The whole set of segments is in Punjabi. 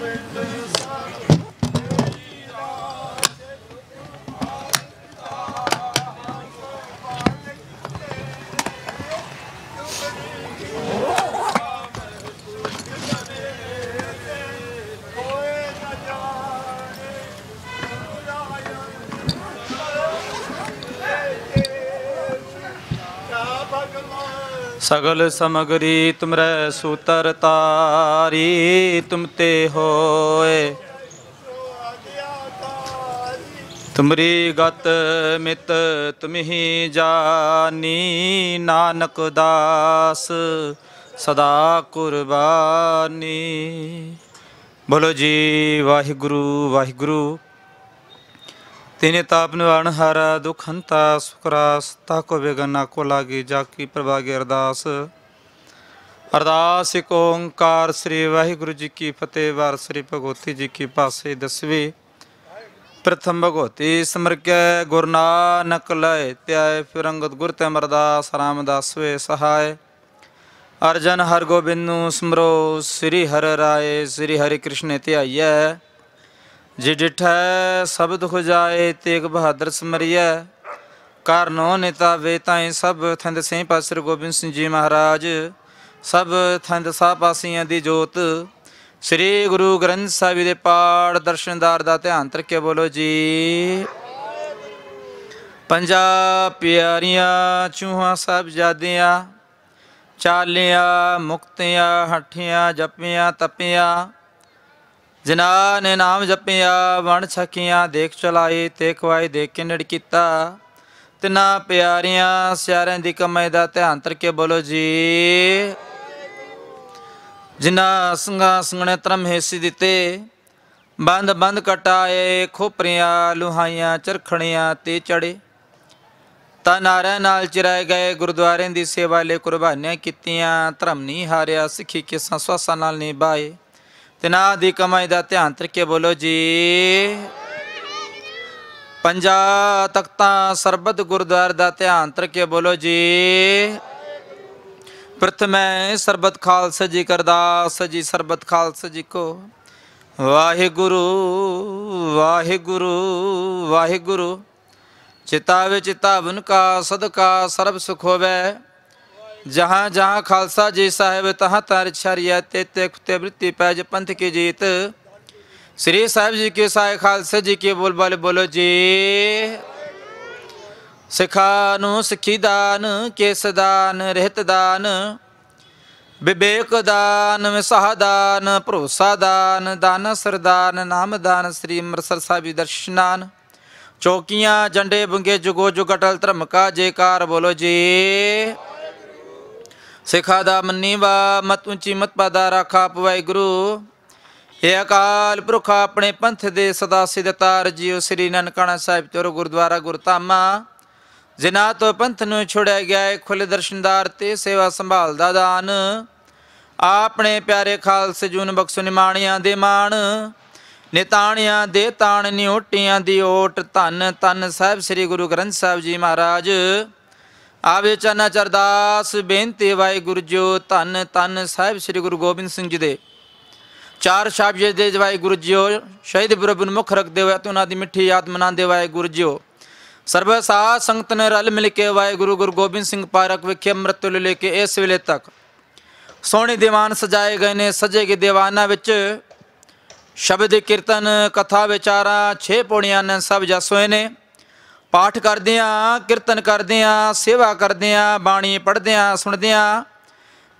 Thank you. ਸਗਲ ਸਮਗਰੀ ਤੁਮਰੈ ਸੂਤਰ ਤਾਰੀ ਤੁਮ ਤੇ ਹੋਏ ਤੁਮਰੀ ਗਤ ਮਿਤ ਤੁਮਹੀ ਜਾਨੀ ਨਾਨਕ ਦਾਸ ਸਦਾ ਕੁਰਬਾਨੀ ਬੋਲੋ ਜੀ ਵਾਹਿਗੁਰੂ ਵਾਹਿਗੁਰੂ તેને તાપનો અણહારા દુઃખંતા સુકરાસ તાકો વેગના ਕੋ લાગી ਜਾ ਕੀ ਪ੍ਰਭਾਗੇ ਅਰਦਾਸ ਇੱਕ ਓੰਕਾਰ ਸ੍ਰੀ ਵਾਹਿਗੁਰੂ ਜੀ ਕੀ ਫਤਿਹ ਵਾਰ ਸ੍ਰੀ ਭਗਵਤੀ ਜੀ ਕੀ ਪਾਸੇ ਦਸਵੇਂ ਪ੍ਰਥਮ ਭਗਵਤੀ ਸਮਰ ਕੈ ਗੁਰ ਲੈ ਤਿਆਇ ਫਿਰੰਗਤ ਗੁਰ ਤੈ ਮਰਦਾਸ ਵੇ ਸਹਾਇ ਅਰਜਨ ਹਰ ਗੋਬਿੰਦ ਨੂੰ ਸਮਰੋ ਸ੍ਰੀ ਹਰ ਰਾਏ ਸ੍ਰੀ ਹਰਿ ਕ੍ਰਿਸ਼ਨ ਧਿਆਈਐ ਜੇ ਡਿਠੈ ਸਬਦ ਜਾਏ ਤੇਗ ਬਹਾਦਰ ਸਮਰੀਐ ਕਰਨੋ ਨਿਤਾ ਵੇ ਤਾਈ ਸਭ ਥੰਦ ਸੇ ਪਾਸਰ ਗੋਬਿੰਦ ਸਿੰਘ ਜੀ ਮਹਾਰਾਜ ਸਭ ਥੰਦ ਸਾ ਪਾਸੀਆਂ ਦੀ ਜੋਤ ਸ੍ਰੀ ਗੁਰੂ ਗ੍ਰੰਥ ਸਾਹਿਬ ਦੇ ਪਾਠ ਦਰਸ਼ਨਦਾਰ ਦਾ ਧਿਆਨ ਤਰਕੇ ਬੋਲੋ ਜੀ ਪੰਜਾਬ ਪਿਆਰੀਆਂ ਚੂਹਾ ਸਭ ਜਾਦਿਆਂ ਚਾਲਿਆਂ ਮੁਕਤਿਆਂ ਹੱਠਿਆਂ ਜਪਿਆਂ ਤਪਿਆਂ ਜਿਨਾ ਨੇ ਨਾਮ ਜਪਿਆ ਵਣ ਛਕੀਆਂ ਦੇਖ ਚਲਾਏ ਤੇ ਖਵਾਏ ਦੇਖ ਕੇ ਨੜ ਕੀਤਾ ਤਿਨਾ ਪਿਆਰੀਆਂ ਸਿਆਰਿਆਂ ਦੀ ਕਮਾਈ ਦਾ ਧਿਆਨ ਤਰ ਕੇ ਬੋਲੋ ਜੀ ਜਿਨਾ ਸੰਗਾ ਸੰਗਣੇ ਤਰਮ ਹੇਸੀ ਦਿੱਤੇ ਬੰਦ ਬੰਦ ਕਟਾਏ ਖੋਪਰੀਆਂ ਲੁਹਾਈਆਂ ਚਰਖਣੀਆਂ ਤੇ ਚੜੇ ਤਾਂ ਨਾਰਾ ਨਾਲ ਚਿਰਾਏ ਗਏ ਗੁਰਦੁਆਰਿਆਂ ਦੀ ਸੇਵਾ ਲਈ ਕੁਰਬਾਨੀਆਂ ਕੀਤੀਆਂ ਧਰਮ ਨਹੀਂ ਹਾਰਿਆ ਸਿੱਖੀ ਕੇ ਸੰਸਵਾਸਾਂ ਨਾਲ ਨਿਭਾਏ ਤਿਨਾ ਦੀ ਕਮਾਈ ਦਾ ਧਿਆਨ ਤਰਕੇ ਬੋਲੋ ਜੀ ਪੰਜਾ ਤਖਤਾਂ ਸਰਬਤ ਗੁਰਦਵਾਰ ਦਾ ਧਿਆਨ ਤਰਕੇ ਬੋਲੋ ਜੀ ਪ੍ਰਥਮੈ ਸਰਬਤ ਖਾਲਸ ਜੀ ਕਰਦਾਸ ਜੀ ਸਰਬਤ ਖਾਲਸ ਜੀ ਕੋ ਵਾਹਿਗੁਰੂ ਵਾਹਿਗੁਰੂ ਵਾਹਿਗੁਰੂ ਚਿਤਾ ਵਿੱਚ ਤਾਵਨ ਕਾ ਸਦਕਾ ਸਰਬ ਸੁਖ ਹੋਵੇ ਜਹਾਂ ਜਹਾਂ ਖਾਲਸਾ ਜੀ ਸਾਹਿਬ तहाँ तार छरिया ते ਤੇ खुते वृत्ति पैज पंथ की जीत श्री साहेब जी के साय ਖਾਲਸਾ ਜੀ ਕੇ ਬੋਲ ਬਾਲੇ ਬੋਲੋ ਜੀ ਸਿਖਾ ਨੂੰ ਸਿੱਖੀ ਦਾਨ ਕੇਸ ਦਾਨ ਰਹਿਤ ਦਾਨ ਵਿਵੇਕ ਦਾਨ ਵਿਸਹ ਦਾਨ ਭਰੋਸਾ ਦਾਨ ਦਾਨ ਸਰਦਾਨ ਨਾਮ ਦਾਨ ਸ੍ਰੀ ਅੰਮ੍ਰਿਤਸਰ ਸਾਹਿਬ ਜੀ ਦਰਸ਼ਨਾਨ ਚੌਕੀਆਂ ਝੰਡੇ ਬੰਗੇ ਜੁਗੋ ਜੁਗਟਲ ਧਰਮ ਕਾ ਜੇਕਾਰ ਬੋਲੋ ਜੀ ਸਿਖਾ ਦਾ ਮੰਨੀਵਾ ਮਤ ਉੱਚੀ ਮਤ ਪਾਦਾ ਰੱਖਾ ਪਵਾਈ ਗੁਰੂ ਇਹ ਅਕਾਲ ਪੁਰਖ ਆਪਣੇ ਪੰਥ ਦੇ ਸਦਾ ਸਿਧਤਾਰ ਜੀਓ ਸ੍ਰੀ ਨਨਕਾਣਾ ਸਾਹਿਬ ਚੋਰ ਗੁਰਦੁਆਰਾ ਗੁਰਤਾਮਾ ਜਿਨ੍ਹਾਂ ਤੋਂ ਪੰਥ ਨੂੰ ਛੁੜਿਆ ਗਿਆ ਹੈ ਖੁੱਲੇ ਦਰਸ਼ਨਦਾਰ ਤੇ ਸੇਵਾ ਸੰਭਾਲ ਦਾ ਦਾਨ ਆਪਣੇ ਪਿਆਰੇ ਖਾਲਸ ਜੂਨ ਬਖਸ਼ ਨਿਮਾਣਿਆਂ ਦੇ ਮਾਣ ਨਿਤਾਣਿਆਂ ਦੇ ਤਾਣ ਨਿਉਟਿਆਂ ਦੀ ਓਟ ਧੰਨ ਧੰਨ ਸਾਹਿਬ ਸ੍ਰੀ ਗੁਰੂ ਗ੍ਰੰਥ ਸਾਹਿਬ ਜੀ ਮਹਾਰਾਜ ਆਵੇ ਚਨਾ ਚਰਦਾਸ ਬੇਨਤੀ ਵਾਹਿਗੁਰੂ ਜੋ ਧੰਨ ਧੰਨ ਸਾਹਿਬ ਸ੍ਰੀ ਗੁਰੂ ਗੋਬਿੰਦ ਸਿੰਘ ਜੀ ਦੇ ਚਾਰ ਸ਼ਬਦ ਦੇ ਵਾਹਿਗੁਰੂ ਜੀਓ ਸ਼ਹੀਦ ਪ੍ਰਭ ਨੂੰ ਮੁਖ ਰੱਖਦੇ ਹੋਏ ਤੇ ਉਹਨਾਂ ਦੀ ਮਿੱਠੀ ਯਾਦ ਮਨਾਉਂਦੇ ਵਾਹਿਗੁਰੂ ਜੀਓ ਸਰਬ ਸਾਧ ਸੰਗਤ ਨੇ ਰਲ ਮਿਲ ਕੇ ਵਾਹਿਗੁਰੂ ਗੁਰੂ ਗੋਬਿੰਦ ਸਿੰਘ ਪਾਰਕ ਵਿਖੇ ਅੰਮ੍ਰਿਤ ਤੁਲ ਲੈ ਕੇ ਇਸ ਵੇਲੇ ਤੱਕ ਸੋਹਣੇ ਦੀਵਾਨ ਸਜਾਏ ਗਏ ਨੇ ਸਜੇ ਕੇ ਦੀਵਾਨਾਂ ਵਿੱਚ ਸ਼ਬਦ ਕੀਰਤਨ ਕਥਾ ਵਿਚਾਰਾ ਛੇ ਪੌੜੀਆਂ ਨੇ ਸਭ ਜਸ ਹੋਏ ਨੇ ਪਾਠ ਕਰਦੇ ਆ ਕੀਰਤਨ ਕਰਦੇ ਆ ਸੇਵਾ ਕਰਦੇ ਆ ਬਾਣੀ ਪੜ੍ਹਦੇ ਆ ਸੁਣਦੇ ਆ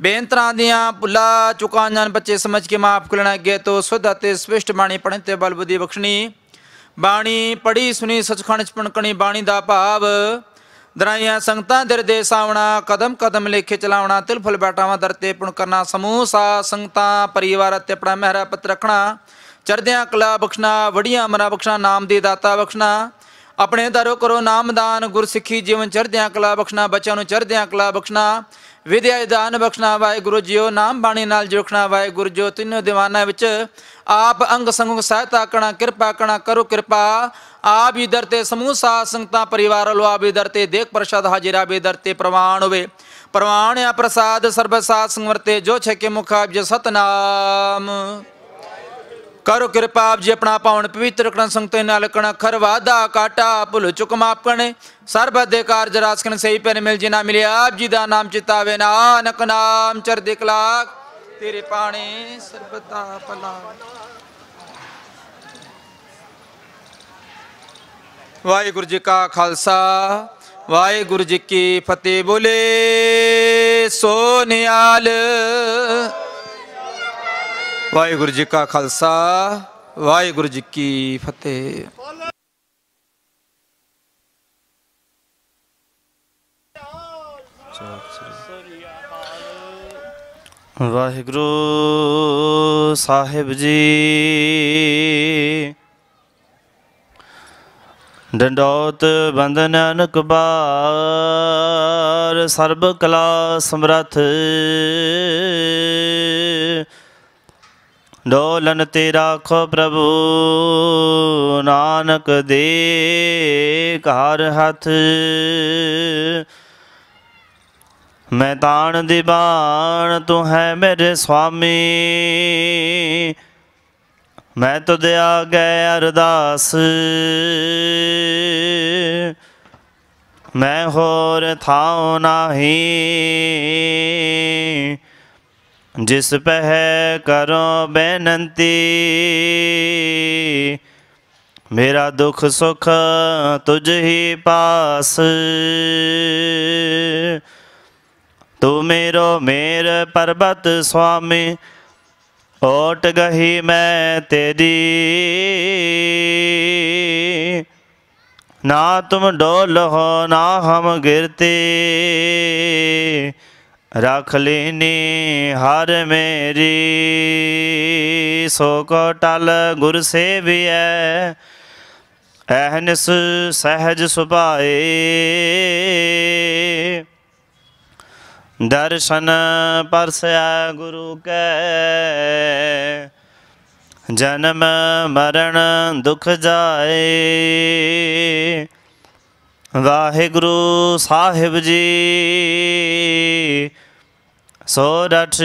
ਬੇਨਤਰਾਂ ਦੀਆਂ ਭੁੱਲਾ ਚੁਕਾਂ ਜਾਣ ਬੱਚੇ ਸਮਝ ਕੇ ਮਾਫ ਕਰਨਾ ਗਏ ਤੋ ਸੁਧ ਅਤੇ ਸਵਿਸ਼ਟ ਬਾਣੀ ਪੜ੍ਹਨ ਤੇ ਬਲ ਬੁੱਧੀ ਬਖਸ਼ਣੀ ਬਾਣੀ ਪੜੀ ਸੁਣੀ ਸਚਖੰਡ ਚ ਪਣਕਣੀ ਬਾਣੀ ਦਾ ਭਾਵ ਦਰਾਈਆਂ ਸੰਗਤਾਂ ਦੇ ਦੇ ਸਾਵਣਾ ਕਦਮ ਕਦਮ ਲੇਖੇ ਚਲਾਉਣਾ ਤਿਲ ਫਲ ਬੈਟਾਵਾਂ ਦਰ ਤੇ ਪੁਣ ਕਰਨਾ ਸਮੂਹ ਸਾ ਸੰਗਤਾਂ ਪਰਿਵਾਰ ਤੇ ਆਪਣਾ ਮਹਿਰਾ ਪਤ ਰੱਖਣਾ ਚਰਦਿਆਂ ਕਲਾ ਬਖਸ਼ਣਾ ਵੜੀਆਂ ਮਨਾ ਬਖਸ਼ਣਾ ਨਾਮ ਦੇ ਦਾਤਾ ਬਖਸ਼ਣਾ ਆਪਣੇ ਦਰੋ ਕਰੋ ਨਾਮਦਾਨ ਗੁਰਸਿੱਖੀ ਜੀਵਨ ਚੜ੍ਹਦਿਆਂ ਕਲਾ ਬਖਸ਼ਣਾ ਬੱਚਿਆਂ ਨੂੰ ਚੜ੍ਹਦਿਆਂ ਕਲਾ ਬਖਸ਼ਣਾ ਵਿਦਿਆ ਦਾਨ ਬਖਸ਼ਣਾ ਵਾਹਿਗੁਰੂ ਜੀਓ ਨਾਮ ਬਾਣੀ ਨਾਲ ਜੋਖਣਾ ਵਾਹਿਗੁਰੂ ਜੋ ਤਿੰਨੋਂ ਦੀਵਾਨਾਂ ਵਿੱਚ ਆਪ ਅੰਗ ਸੰਗ ਸਹਾਇਤਾ ਕਰਨਾ ਕਿਰਪਾ ਕਰਨਾ ਕਰੋ ਕਿਰਪਾ ਆਪ ਹੀ ਦਰ ਤੇ ਸਮੂਹ ਸਾਧ ਸੰਗਤਾਂ ਪਰਿਵਾਰ ਲੋ ਆਪ ਹੀ ਦਰ ਤੇ ਦੇਖ ਪ੍ਰਸ਼ਾਦ ਹਾਜ਼ਰਾ ਬੇ ਦਰ ਤੇ ਪ੍ਰਵਾਨ ਹੋਵੇ ਪ੍ਰਵਾਨ ਆ ਪ੍ਰਸਾਦ ਸਰਬ ਸਾਧ ਸੰਵਰਤੇ ਜੋ ਛਕੇ ਮੁਖ ਆਪ ਜੇ ਸਤਨਾਮ ਕਰੋ ਕਿਰਪਾ ਆਪ ਜੀ ਆਪਣਾ ਪਾਵਨ ਪਵਿੱਤਰ ਕਣ ਸੰਗਤੇ ਨਾਲ ਕਣ ਖਰਵਾਦਾ ਕਾਟਾ ਭੁੱਲ ਚੁਕ ਮਾਪ ਕਣੇ ਸਰਬ ਦੇ ਕਾਰਜ ਰਾਸ ਕਣ ਸਹੀ ਪੈਨ ਮਿਲ ਜੀ ਨਾ ਮਿਲੇ ਆਪ ਜੀ ਦਾ ਨਾਮ ਚਿਤਾਵੇ ਨਾਨਕ ਨਾਮ ਚਰ ਦੇ ਕਲਾਕ ਤੇਰੇ ਪਾਣੀ ਸਰਬਤਾ ਪਲਾ ਵਾਹਿਗੁਰੂ ਜੀ ਕਾ ਖਾਲਸਾ ਵਾਹਿਗੁਰੂ ਜੀ ਕੀ ਫਤਿਹ ਬੋਲੇ ਸੋਨਿਆਲ ਵਾਹਿਗੁਰੂ ਜੀ ਕਾ ਖਾਲਸਾ ਵਾਹਿਗੁਰੂ ਜੀ ਕੀ ਫਤਿਹ ਵਾਹਿਗੁਰੂ ਸਾਹਿਬ ਜੀ ਦੰਡੋਤ ਬੰਦਨ ਅਨਕ ਬਾਰ ਸਰਬ ਕਲਾ ਸਮਰਥ ਡੋਲਨ ਤੇ ਰਾਖੋ ਪ੍ਰਭੂ ਨਾਨਕ ਦੇ ਘਰ ਹੱਥ ਮੈਂ ਤਾਣ ਦੀ ਬਾਣ ਤੂੰ ਹੈ ਮੇਰੇ ਸੁਆਮੀ ਮੈਂ ਤੁਧ ਆਗੇ ਅਰਦਾਸ ਮੈਂ ਹੋਰ ਥਾਉ ਨਾਹੀ ਜਿਸ ਪਹਿ ਕਰੋ ਬੇਨਤੀ ਮੇਰਾ ਦੁੱਖ ਸੁਖ ਤੁਝ ਹੀ ਪਾਸ ਤੂੰ ਮੇਰੋ ਮੇਰ ਪਰਬਤ ਸੁਆਮੀ ਓਟ ਗਹੀ ਮੈਂ ਤੇਰੀ ਨਾ ਤੁਮ ਡੋਲ ਹੋ ਨਾ ਹਮ ਗਿਰਤੇ ਰਖ ਲੈਨੀ ਹਰ ਮੇਰੀ ਸੋ ਕੋ ਟਲ ਗੁਰ ਸੇਵਿਐ ਅਹਨਸ ਸਹਿਜ ਸੁਭਾਏ ਦਰਸ਼ਨ ਪਰਸਿਆ ਗੁਰੂ ਕੈ ਜਨਮ ਮਰਨ ਦੁਖ ਜਾਏ ਵਾਹਿਗੁਰੂ ਸਾਹਿਬ ਜੀ ਸੋਰਠ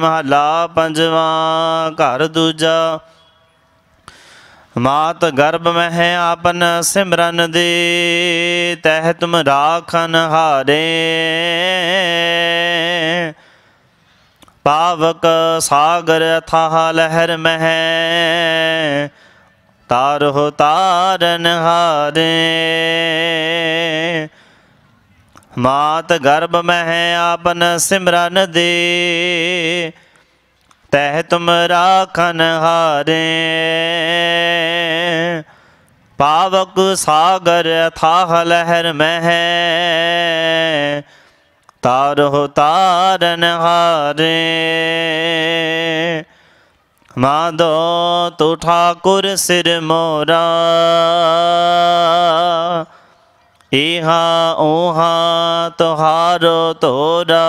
ਮਹਲਾ ਪੰਜਵਾਂ ਘਰ ਦੂਜਾ ਮਾਤ ਗਰਭ ਮਹਿ ਆਪਨ ਸਿਮਰਨ ਦੇ ਤਹਿ ਤੁਮ ਰਾਖਨ ਹਾਰੇ ਪਾਵਕ ਸਾਗਰ ਅਥਾ ਲਹਿਰ ਮਹਿ ਤਾਰਹੁ ਤਾਰਨ ਹਾਰੇ ਮਾਤ ਗਰਭ ਮਹਿ ਆਪਨ ਸਿਮਰਨ ਦੇ ਤਹਿ ਤੁਮਰਾ ਖਨ ਹਾਰੇ ਪਾਵਕ ਸਾਗਰ ਅਥਾਹ ਲਹਿਰ ਮਹਿ ਤਾਰਹੁ ਤਾਰਨ ਹਾਰੇ মাদো তু ঠাকুর সির মোরা ইহা উহা তোহার তোরা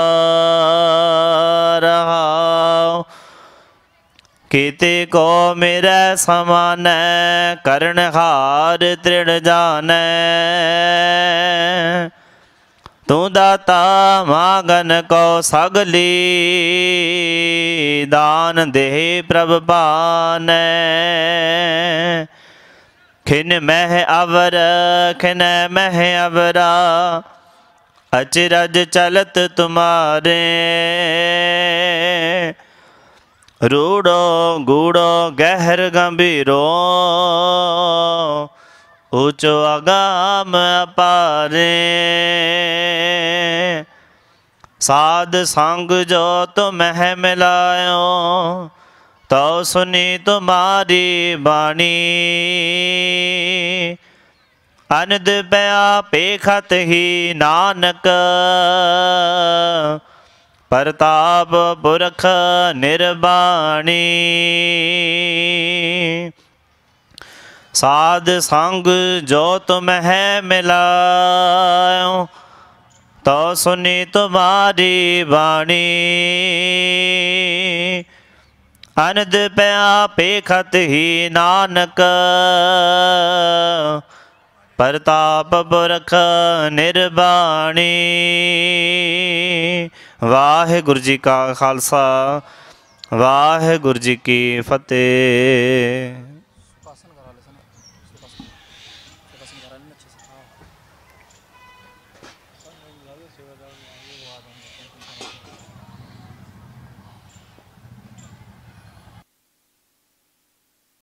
ਕੀਤੇ ਕੋ ਮੇਰੇ ਸਮਾਨੈ ਕਰਨਹਾਰ ਤ੍ਰਿਣ ਜਾਣੈ ਤੂੰ ਦਾਤਾ ਮਾਗਨ ਕੋ ਸਗਲੀ ਦਾਨ ਦੇ ਪ੍ਰਭ ਭਾਨੈ ਖਿਨ ਮਹਿ ਅਵਰ ਖਿਨ ਮਹਿ ਅਵਰਾ ਅਚਰਜ ਚਲਤ ਤੁਮਾਰੇ ਰੂੜੋ ਗੂੜੋ ਗਹਿਰ ਗੰਭੀਰੋ ઊંચો અગામ ਅਪਾਰੇ ਸਾਧ ਸੰਗ ਜੋ ਤੁਮ ਹੈ ਮਿਲਾਇਓ ਤਉ ਸੁਨੀ ਤੁਮਾਰੀ ਬਾਣੀ ਅਨੰਦ ਪਿਆ ਪੇਖਤ ਹੀ ਨਾਨਕ ਪਰਤਾਪ ਬੁਰਖ ਨਿਰਬਾਣੀ ਸਾਧ ਸੰਗ ਜੋ ਤੁਮ ਹੈ ਮਿਲਾਇਓ ਤੋ ਸੁਨੀ ਤੁਮਾਰੀ ਬਾਣੀ ਅਨੰਦ ਪਿਆ ਪੇਖਤ ਹੀ ਨਾਨਕ ਪਰਤਾਪ ਬੁਰਖ ਨਿਰਬਾਣੀ ਵਾਹਿਗੁਰੂ ਜੀ ਕਾ ਖਾਲਸਾ ਵਾਹਿਗੁਰੂ ਜੀ ਕੀ ਫਤਿਹ